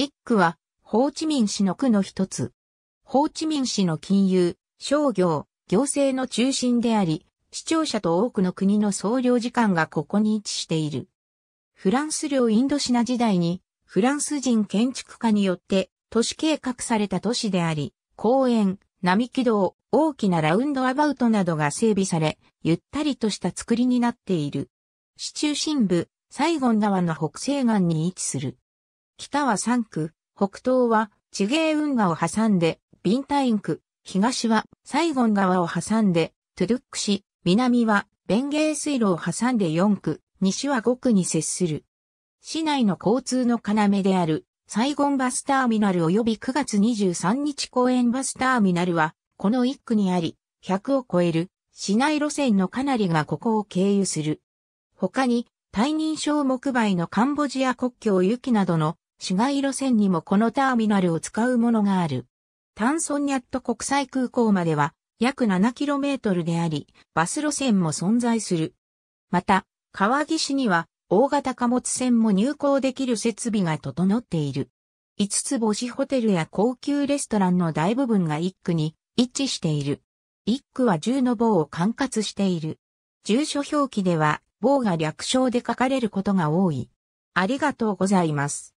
一区は、ホーチミン市の区の一つ。ホーチミン市の金融、商業、行政の中心であり、市庁舎と多くの国の総領事館がここに位置している。フランス領インドシナ時代に、フランス人建築家によって都市計画された都市であり、公園、並木道、大きなラウンドアバウトなどが整備され、ゆったりとした作りになっている。市中心部、サイゴン川の北西岸に位置する。北は3区、北東は地芸運河を挟んで、ビンタイン区、東はサイゴン川を挟んで、トゥルック市、南は弁芸水路を挟んで4区、西は5区に接する。市内の交通の要である、サイゴンバスターミナル及び9月23日公園バスターミナルは、この1区にあり、100を超える市内路線のかなりがここを経由する。他に、退任証目売のカンボジア国境行きなどの市街路線にもこのターミナルを使うものがある。タンソンニャット国際空港までは約 7km であり、バス路線も存在する。また、川岸には大型貨物船も入港できる設備が整っている。五つ星ホテルや高級レストランの大部分が一区に一致している。一区は10の棒を管轄している。住所表記では棒が略称で書かれることが多い。ありがとうございます。